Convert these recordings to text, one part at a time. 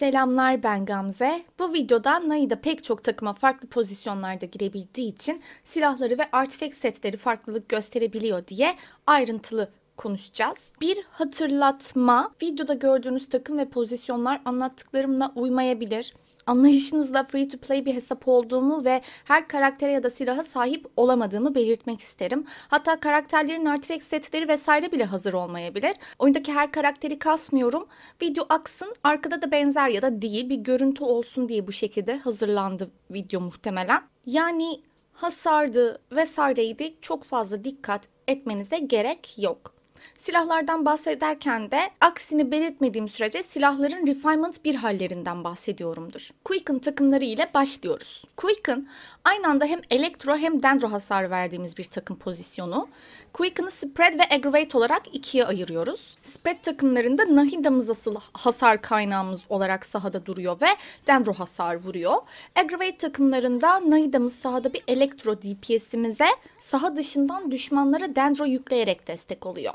Selamlar ben Gamze. Bu videoda Naida pek çok takıma farklı pozisyonlarda girebildiği için silahları ve artifact setleri farklılık gösterebiliyor diye ayrıntılı konuşacağız. Bir hatırlatma, videoda gördüğünüz takım ve pozisyonlar anlattıklarımla uymayabilir anlayışınızla free to play bir hesap olduğumu ve her karaktere ya da silaha sahip olamadığımı belirtmek isterim. Hatta karakterlerin artifact setleri vesaire bile hazır olmayabilir. Oyundaki her karakteri kasmıyorum. Video aksın, arkada da benzer ya da değil bir görüntü olsun diye bu şekilde hazırlandı video muhtemelen. Yani hasardı vesaireydi çok fazla dikkat etmenize gerek yok. Silahlardan bahsederken de aksini belirtmediğim sürece silahların refinement bir hallerinden bahsediyorumdur. Quicken takımları ile başlıyoruz. Quicken aynı anda hem elektro hem dendro hasar verdiğimiz bir takım pozisyonu. Quicken'ı spread ve aggravate olarak ikiye ayırıyoruz. Spread takımlarında Nahida'mız asıl hasar kaynağımız olarak sahada duruyor ve dendro hasar vuruyor. Aggravate takımlarında Nahida'mız sahada bir elektro DPS'imize saha dışından düşmanlara dendro yükleyerek destek oluyor.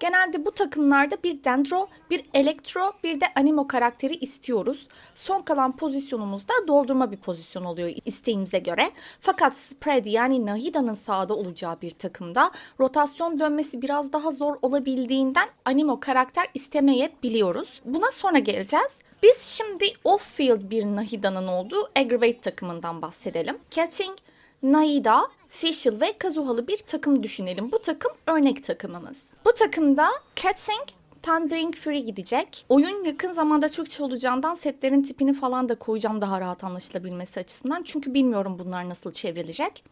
Genelde bu takımlarda bir dendro, bir elektro, bir de animo karakteri istiyoruz. Son kalan pozisyonumuzda doldurma bir pozisyon oluyor isteğimize göre. Fakat spread yani Nahida'nın sağda olacağı bir takımda rotasyon dönmesi biraz daha zor olabildiğinden animo karakter istemeyebiliyoruz. Buna sonra geleceğiz. Biz şimdi off-field bir Nahida'nın olduğu Aggravate takımından bahsedelim. Catching, Naida, Fischl ve Kazuhalı bir takım düşünelim. Bu takım örnek takımımız. Bu takımda Catching, Thundering Fury gidecek. Oyun yakın zamanda Türkçe olacağından setlerin tipini falan da koyacağım daha rahat anlaşılabilmesi açısından. Çünkü bilmiyorum bunlar nasıl çevrilecek.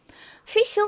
Fischl,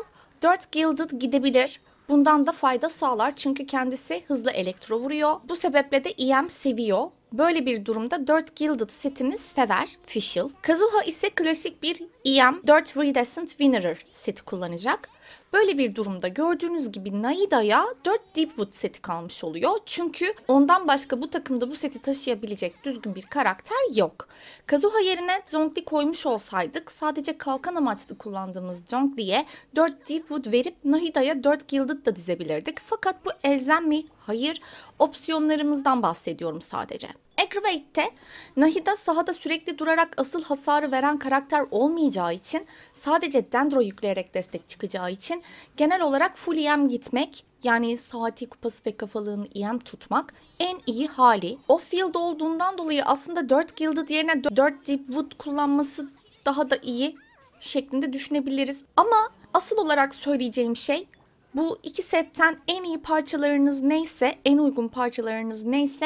4 Gilded gidebilir. Bundan da fayda sağlar çünkü kendisi hızlı elektro vuruyor. Bu sebeple de EM seviyor. Böyle bir durumda 4 Gilded setini sever Fischl. Kazuha ise klasik bir EM 4 Redescent Winner seti kullanacak. Böyle bir durumda gördüğünüz gibi Naida'ya 4 Deepwood seti kalmış oluyor. Çünkü ondan başka bu takımda bu seti taşıyabilecek düzgün bir karakter yok. Kazuha yerine Zhongli koymuş olsaydık sadece kalkan amaçlı kullandığımız Zhongli'ye 4 Deepwood verip Naida'ya 4 Gilded da dizebilirdik. Fakat bu elzem mi? Hayır opsiyonlarımızdan bahsediyorum sadece. Aggravate'te Nahida sahada sürekli durarak asıl hasarı veren karakter olmayacağı için sadece Dendro yükleyerek destek çıkacağı için genel olarak full EM gitmek yani saati kupası ve kafalığını EM tutmak en iyi hali. Off field olduğundan dolayı aslında 4 guilded yerine 4 deep wood kullanması daha da iyi şeklinde düşünebiliriz. Ama asıl olarak söyleyeceğim şey bu iki setten en iyi parçalarınız neyse, en uygun parçalarınız neyse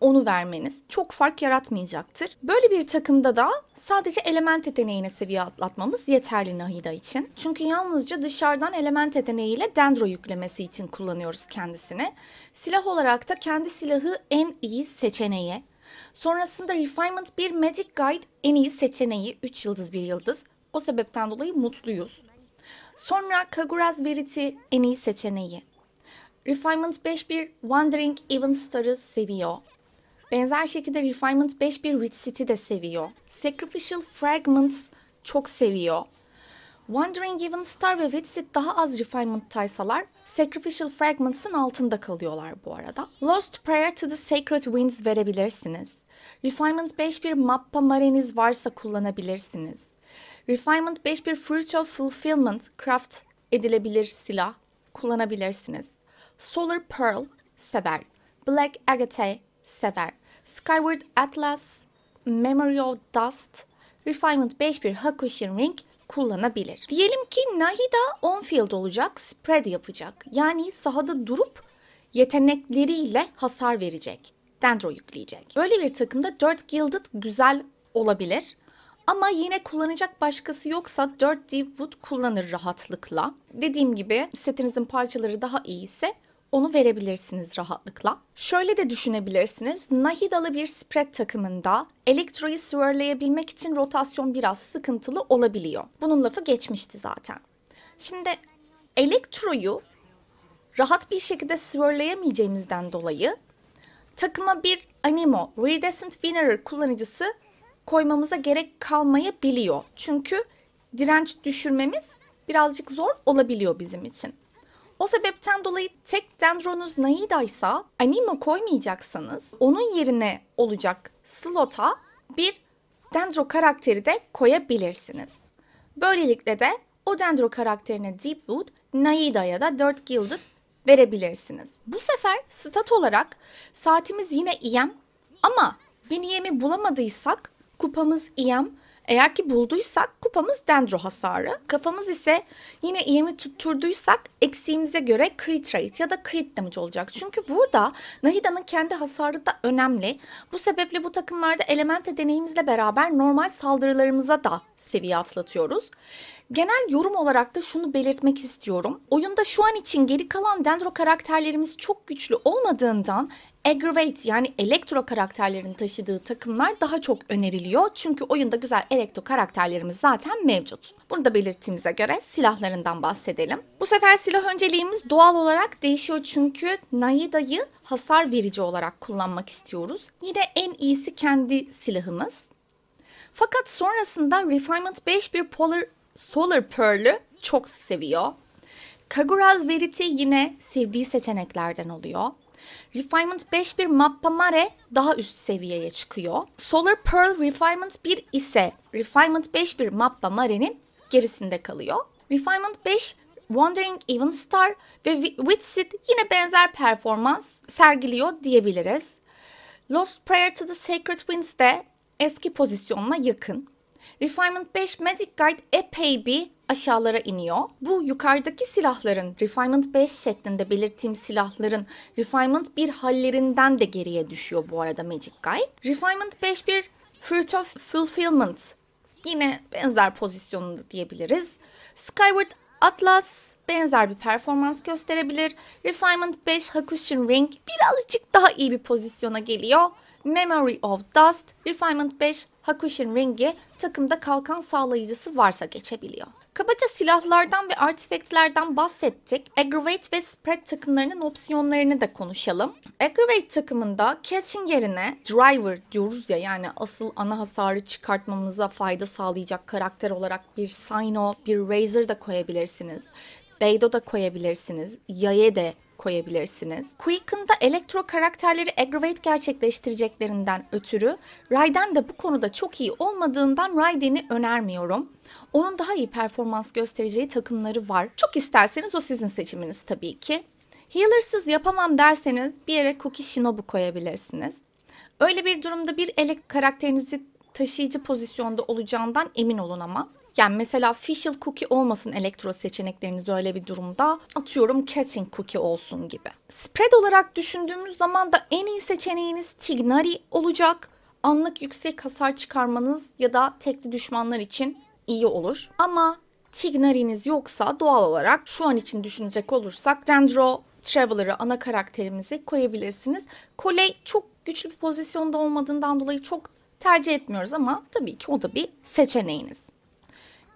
onu vermeniz çok fark yaratmayacaktır. Böyle bir takımda da sadece element yeteneğine seviye atlatmamız yeterli Nahida için. Çünkü yalnızca dışarıdan element yeteneğiyle dendro yüklemesi için kullanıyoruz kendisini. Silah olarak da kendi silahı en iyi seçeneğe, sonrasında Refinement bir Magic Guide en iyi seçeneği 3 yıldız 1 yıldız. O sebepten dolayı mutluyuz. Sonra Kaguras Verity en iyi seçeneği. Refinement 5.1 Wandering Even Star'ı seviyor. Benzer şekilde Refinement 5.1 Rich City de seviyor. Sacrificial Fragments çok seviyor. Wandering Even Star ve Witsit daha az refinement refinement'taysalar Sacrificial Fragments'ın altında kalıyorlar bu arada. Lost Prayer to the Sacred Winds verebilirsiniz. Refinement 5 bir Mappa Mareniz varsa kullanabilirsiniz. Refinement 5 bir Fruit of Fulfillment craft edilebilir silah kullanabilirsiniz. Solar Pearl sever. Black Agate sever. Skyward Atlas, Memory of Dust, Refinement 5 bir Hakushin Ring kullanabilir. Diyelim ki Nahida on field olacak, spread yapacak. Yani sahada durup yetenekleriyle hasar verecek. Dendro yükleyecek. Böyle bir takımda 4 Gilded güzel olabilir. Ama yine kullanacak başkası yoksa 4D Wood kullanır rahatlıkla. Dediğim gibi setinizin parçaları daha iyi ise onu verebilirsiniz rahatlıkla. Şöyle de düşünebilirsiniz. Nahidalı bir spread takımında elektroyu swirlayabilmek için rotasyon biraz sıkıntılı olabiliyor. Bunun lafı geçmişti zaten. Şimdi elektroyu rahat bir şekilde swirlayemeyeceğimizden dolayı takıma bir Animo Redescent Winner kullanıcısı koymamıza gerek kalmayabiliyor. Çünkü direnç düşürmemiz birazcık zor olabiliyor bizim için. O sebepten dolayı tek dendronuz naida ise anima koymayacaksanız onun yerine olacak slota bir dendro karakteri de koyabilirsiniz. Böylelikle de o dendro karakterine Deepwood, Naida ya da Dirt Gilded verebilirsiniz. Bu sefer stat olarak saatimiz yine EM ama bir yemi bulamadıysak Kupamız EM. Eğer ki bulduysak kupamız dendro hasarı. Kafamız ise yine EM'i tutturduysak eksiğimize göre crit rate ya da crit damage olacak. Çünkü burada Nahida'nın kendi hasarı da önemli. Bu sebeple bu takımlarda elemente deneyimizle beraber normal saldırılarımıza da seviye atlatıyoruz. Genel yorum olarak da şunu belirtmek istiyorum. Oyunda şu an için geri kalan Dendro karakterlerimiz çok güçlü olmadığından Aggravate yani elektro karakterlerin taşıdığı takımlar daha çok öneriliyor. Çünkü oyunda güzel elektro karakterlerimiz zaten mevcut. Bunu da belirttiğimize göre silahlarından bahsedelim. Bu sefer silah önceliğimiz doğal olarak değişiyor çünkü Naida'yı hasar verici olarak kullanmak istiyoruz. Yine en iyisi kendi silahımız. Fakat sonrasında Refinement 5 bir Polar Solar Pearl'ü çok seviyor. Kagura's Verity yine sevdiği seçeneklerden oluyor. Refinement 5 bir Mappa Mare daha üst seviyeye çıkıyor. Solar Pearl Refinement 1 ise Refinement 5 bir Mappa Mare'nin gerisinde kalıyor. Refinement 5 Wandering Even Star ve Witsit yine benzer performans sergiliyor diyebiliriz. Lost Prayer to the Sacred Winds de eski pozisyonuna yakın. Refinement 5 Magic Guide epey bir aşağılara iniyor. Bu yukarıdaki silahların Refinement 5 şeklinde belirttiğim silahların Refinement 1 hallerinden de geriye düşüyor bu arada Magic Guide. Refinement 5 bir Fruit of Fulfillment yine benzer pozisyonunda diyebiliriz. Skyward Atlas benzer bir performans gösterebilir. Refinement 5 Hakushin Ring birazcık daha iyi bir pozisyona geliyor. Memory of Dust, Refinement 5, Hakushin Ring'i takımda kalkan sağlayıcısı varsa geçebiliyor. Kabaca silahlardan ve artifactlerden bahsettik. Aggravate ve Spread takımlarının opsiyonlarını da konuşalım. Aggravate takımında Catching yerine Driver diyoruz ya yani asıl ana hasarı çıkartmamıza fayda sağlayacak karakter olarak bir Sino, bir Razor da koyabilirsiniz. Daido da koyabilirsiniz. Yaye de koyabilirsiniz. Quick'ın elektro karakterleri aggravate gerçekleştireceklerinden ötürü Raiden de bu konuda çok iyi olmadığından Raiden'i önermiyorum. Onun daha iyi performans göstereceği takımları var. Çok isterseniz o sizin seçiminiz tabii ki. Healersız yapamam derseniz bir yere Cookie Shinobu koyabilirsiniz. Öyle bir durumda bir elek karakterinizi taşıyıcı pozisyonda olacağından emin olun ama. Yani mesela facial cookie olmasın elektro seçenekleriniz öyle bir durumda. Atıyorum catching cookie olsun gibi. Spread olarak düşündüğümüz zaman da en iyi seçeneğiniz Tignari olacak. Anlık yüksek hasar çıkarmanız ya da tekli düşmanlar için iyi olur. Ama Tignari'niz yoksa doğal olarak şu an için düşünecek olursak Dendro Traveler'ı ana karakterimizi koyabilirsiniz. Koley çok güçlü bir pozisyonda olmadığından dolayı çok tercih etmiyoruz ama tabii ki o da bir seçeneğiniz.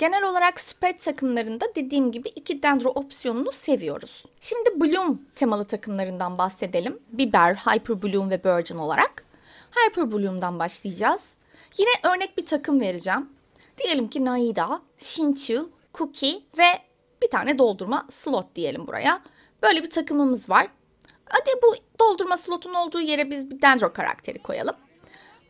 Genel olarak spread takımlarında dediğim gibi iki dendro opsiyonunu seviyoruz. Şimdi bloom temalı takımlarından bahsedelim. Biber, Hyper Bloom ve Burgeon olarak. Hyper Bloom'dan başlayacağız. Yine örnek bir takım vereceğim. Diyelim ki Naida, Shinchu, Cookie ve bir tane doldurma slot diyelim buraya. Böyle bir takımımız var. Hadi bu doldurma slotun olduğu yere biz bir dendro karakteri koyalım.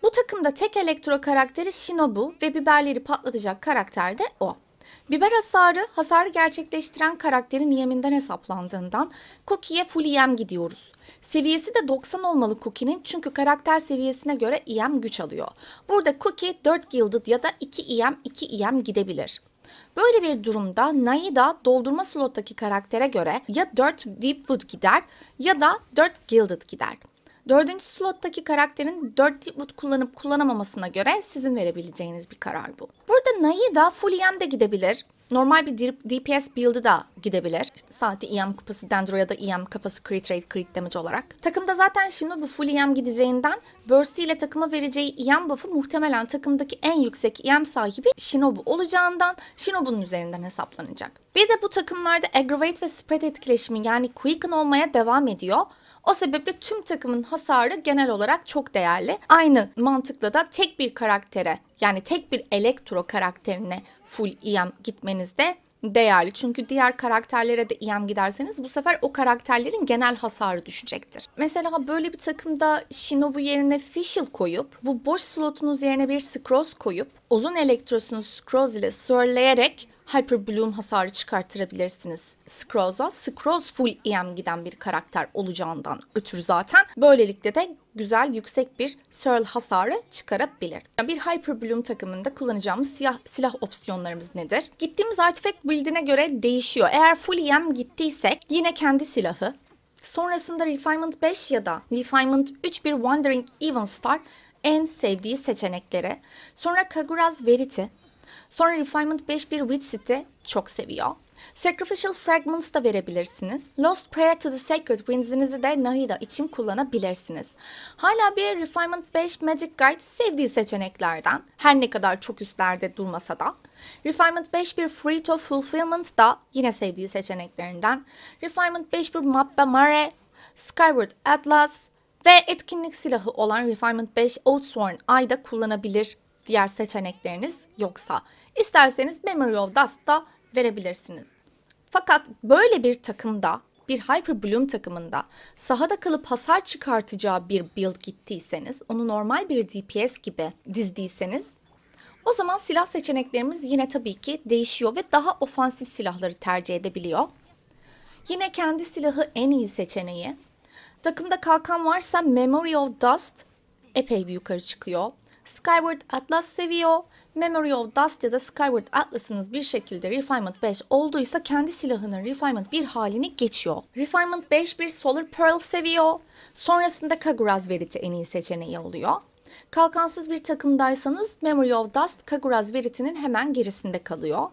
Bu takımda tek elektro karakteri Shinobu ve biberleri patlatacak karakter de o. Biber hasarı, hasarı gerçekleştiren karakterin yeminden hesaplandığından Cookie'ye full yem gidiyoruz. Seviyesi de 90 olmalı Cookie'nin çünkü karakter seviyesine göre yem güç alıyor. Burada Cookie 4 Gilded ya da 2 yem 2 yem gidebilir. Böyle bir durumda Naida doldurma slottaki karaktere göre ya 4 Deepwood gider ya da 4 Gilded gider. Dördüncü slottaki karakterin 4 Deepwood kullanıp kullanamamasına göre sizin verebileceğiniz bir karar bu. Burada Naida full EM de gidebilir. Normal bir DPS build'ı da gidebilir. İşte saati EM kupası Dendro ya da EM kafası crit rate crit damage olarak. Takımda zaten şimdi bu full EM gideceğinden Burst ile takıma vereceği EM buff'ı muhtemelen takımdaki en yüksek EM sahibi Shinobu olacağından Shinobu'nun üzerinden hesaplanacak. Bir de bu takımlarda Aggravate ve Spread etkileşimi yani Quicken olmaya devam ediyor. O sebeple tüm takımın hasarı genel olarak çok değerli. Aynı mantıkla da tek bir karaktere yani tek bir elektro karakterine full EM gitmeniz de değerli. Çünkü diğer karakterlere de EM giderseniz bu sefer o karakterlerin genel hasarı düşecektir. Mesela böyle bir takımda Shinobu yerine Fischl koyup bu boş slotunuz yerine bir Scross koyup uzun elektrosunu Scross ile sörleyerek Hyperbloom hasarı çıkarttırabilirsiniz. Scroz'a. Scroz full EM giden bir karakter olacağından ötürü zaten. Böylelikle de güzel yüksek bir Searle hasarı çıkarabilir. Bir Hyperbloom takımında kullanacağımız silah, silah opsiyonlarımız nedir? Gittiğimiz artifact build'ine göre değişiyor. Eğer full EM gittiysek yine kendi silahı, sonrasında Refinement 5 ya da Refinement 3 bir Wandering Evenstar en sevdiği seçeneklere, sonra Kagura's Verity, Sonra Refinement 5 bir Wheat Seed'i çok seviyor. Sacrificial Fragments da verebilirsiniz. Lost Prayer to the Sacred Winds'inizi de Nahida için kullanabilirsiniz. Hala bir Refinement 5 Magic Guide sevdiği seçeneklerden her ne kadar çok üstlerde durmasa da. Refinement 5 bir Free to Fulfillment da yine sevdiği seçeneklerinden. Refinement 5 bir Mappa Mare, Skyward Atlas ve etkinlik silahı olan Refinement 5 Oathsworn Ay'da kullanabilir diğer seçenekleriniz yoksa. isterseniz Memory of Dust da verebilirsiniz. Fakat böyle bir takımda bir Hyper Bloom takımında sahada kalıp hasar çıkartacağı bir build gittiyseniz, onu normal bir DPS gibi dizdiyseniz o zaman silah seçeneklerimiz yine tabii ki değişiyor ve daha ofansif silahları tercih edebiliyor. Yine kendi silahı en iyi seçeneği. Takımda kalkan varsa Memory of Dust epey bir yukarı çıkıyor. Skyward Atlas seviyor. Memory of Dust ya da Skyward Atlas'ınız bir şekilde Refinement 5 olduysa kendi silahının Refinement 1 halini geçiyor. Refinement 5 bir Solar Pearl seviyor. Sonrasında Kaguraz Verity en iyi seçeneği oluyor. Kalkansız bir takımdaysanız Memory of Dust Kaguraz Veritinin hemen gerisinde kalıyor.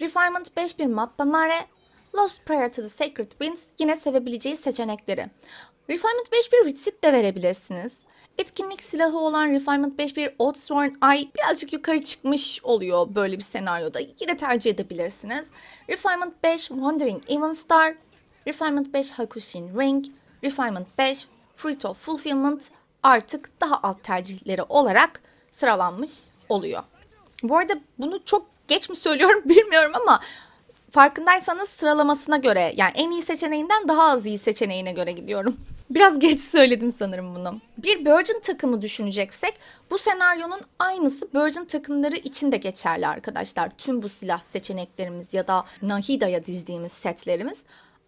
Refinement 5 bir Mappa Mare, Lost Prayer to the Sacred Winds yine sevebileceği seçenekleri. Refinement 5 bir Retsit de verebilirsiniz. Etkinlik silahı olan Refinement 51 bir Oatsworn Eye birazcık yukarı çıkmış oluyor böyle bir senaryoda. Yine tercih edebilirsiniz. Refinement 5 Wandering Evenstar, Refinement 5 Hakushin Ring, Refinement 5 Fruit of Fulfillment artık daha alt tercihleri olarak sıralanmış oluyor. Bu arada bunu çok geç mi söylüyorum bilmiyorum ama farkındaysanız sıralamasına göre yani en iyi seçeneğinden daha az iyi seçeneğine göre gidiyorum. Biraz geç söyledim sanırım bunu. Bir Virgin takımı düşüneceksek bu senaryonun aynısı Virgin takımları için de geçerli arkadaşlar. Tüm bu silah seçeneklerimiz ya da Nahida'ya dizdiğimiz setlerimiz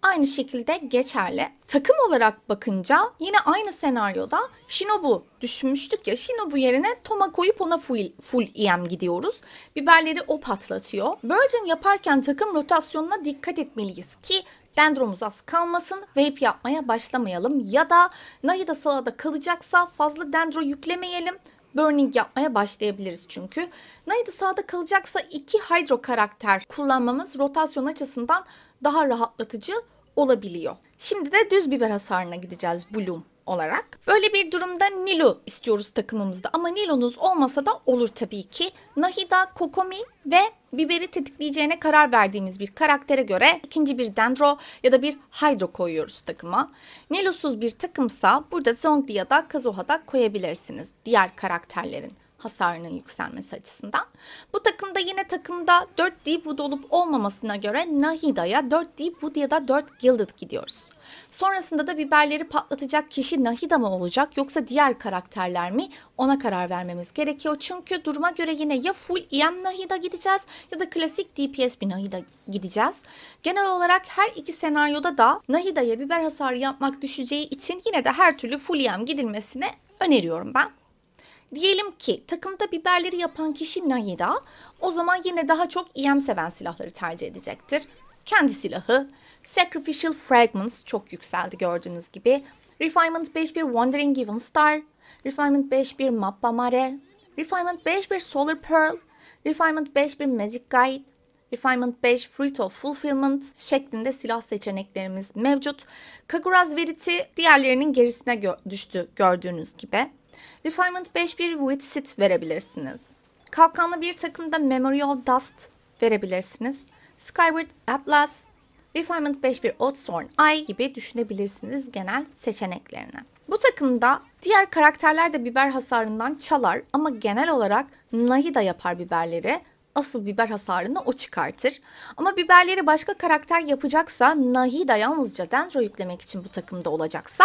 aynı şekilde geçerli. Takım olarak bakınca yine aynı senaryoda Shinobu düşünmüştük ya Shinobu yerine Toma koyup ona full, full EM gidiyoruz. Biberleri o patlatıyor. Virgin yaparken takım rotasyonuna dikkat etmeliyiz ki dendromuz az kalmasın, vape yapmaya başlamayalım ya da Nahida salada kalacaksa fazla dendro yüklemeyelim, burning yapmaya başlayabiliriz çünkü. Nayda sağda kalacaksa iki hydro karakter kullanmamız rotasyon açısından daha rahatlatıcı olabiliyor. Şimdi de düz biber hasarına gideceğiz Bloom olarak. Böyle bir durumda Nilo istiyoruz takımımızda ama Nilo'nuz olmasa da olur tabii ki. Nahida, Kokomi ve biberi tetikleyeceğine karar verdiğimiz bir karaktere göre ikinci bir dendro ya da bir hydro koyuyoruz takıma. Nilosuz bir takımsa burada Zongli ya da Kazuha da koyabilirsiniz diğer karakterlerin hasarının yükselmesi açısından. Bu takımda yine takımda 4 Deep Wood olup olmamasına göre Nahida'ya 4 Deep Wood ya da 4 Gilded gidiyoruz. Sonrasında da biberleri patlatacak kişi Nahida mı olacak yoksa diğer karakterler mi ona karar vermemiz gerekiyor. Çünkü duruma göre yine ya full EM Nahida gideceğiz ya da klasik DPS bir Nahida gideceğiz. Genel olarak her iki senaryoda da Nahida'ya biber hasarı yapmak düşeceği için yine de her türlü full EM gidilmesine öneriyorum ben. Diyelim ki takımda biberleri yapan kişi Nahida o zaman yine daha çok EM seven silahları tercih edecektir. Kendi silahı Sacrificial Fragments çok yükseldi gördüğünüz gibi. Refinement 5.1 Wandering Given Star, Refinement 5.1 Mappa Mare, Refinement 5.1 Solar Pearl, Refinement 5.1 Magic Guide, Refinement 5 Fruit of Fulfillment şeklinde silah seçeneklerimiz mevcut. Kaguras Verity diğerlerinin gerisine gö düştü gördüğünüz gibi. Refinement 5.1 Witsit verebilirsiniz. Kalkanlı bir takımda Memorial Dust verebilirsiniz. Skyward Atlas, Refinement 5.1 Oathsworn Eye gibi düşünebilirsiniz genel seçeneklerini. Bu takımda diğer karakterler de biber hasarından çalar ama genel olarak Nahida yapar biberleri. Asıl biber hasarını o çıkartır. Ama biberleri başka karakter yapacaksa Nahida yalnızca Dendro yüklemek için bu takımda olacaksa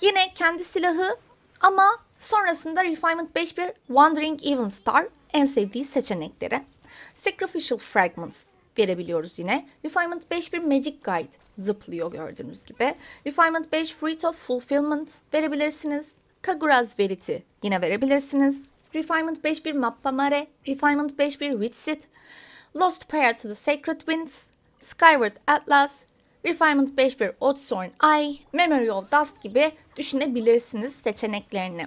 yine kendi silahı ama Sonrasında Refinement 5 bir Wandering Even Star en sevdiği seçeneklere, Sacrificial Fragments verebiliyoruz yine. Refinement 5 bir Magic Guide zıplıyor gördüğünüz gibi. Refinement 5 Fruit of Fulfillment verebilirsiniz. Kagura's Verity yine verebilirsiniz. Refinement 5 bir Mare, Refinement 5 bir Witsit, Lost Prayer to the Sacred Winds, Skyward Atlas, Refinement 5 bir Oddsorn Eye, Memory of Dust gibi düşünebilirsiniz seçeneklerini.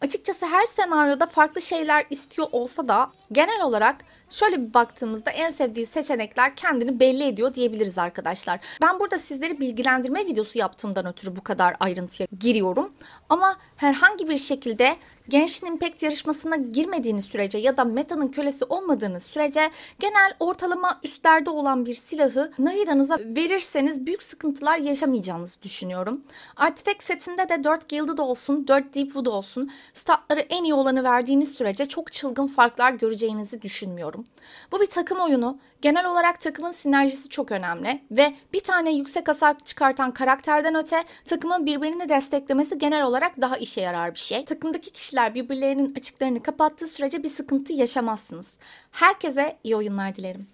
Açıkçası her senaryoda farklı şeyler istiyor olsa da genel olarak şöyle bir baktığımızda en sevdiği seçenekler kendini belli ediyor diyebiliriz arkadaşlar. Ben burada sizleri bilgilendirme videosu yaptığımdan ötürü bu kadar ayrıntıya giriyorum. Ama herhangi bir şekilde Genshin Impact yarışmasına girmediğiniz sürece ya da Meta'nın kölesi olmadığınız sürece genel ortalama üstlerde olan bir silahı Nahida'nıza verirseniz büyük sıkıntılar yaşamayacağınızı düşünüyorum. Artifact setinde de 4 Guild'ı da olsun, 4 Deepwood olsun statları en iyi olanı verdiğiniz sürece çok çılgın farklar göreceğinizi düşünmüyorum. Bu bir takım oyunu. Genel olarak takımın sinerjisi çok önemli ve bir tane yüksek hasar çıkartan karakterden öte takımın birbirini desteklemesi genel olarak daha işe yarar bir şey. Takımdaki kişiler birbirlerinin açıklarını kapattığı sürece bir sıkıntı yaşamazsınız. Herkese iyi oyunlar dilerim.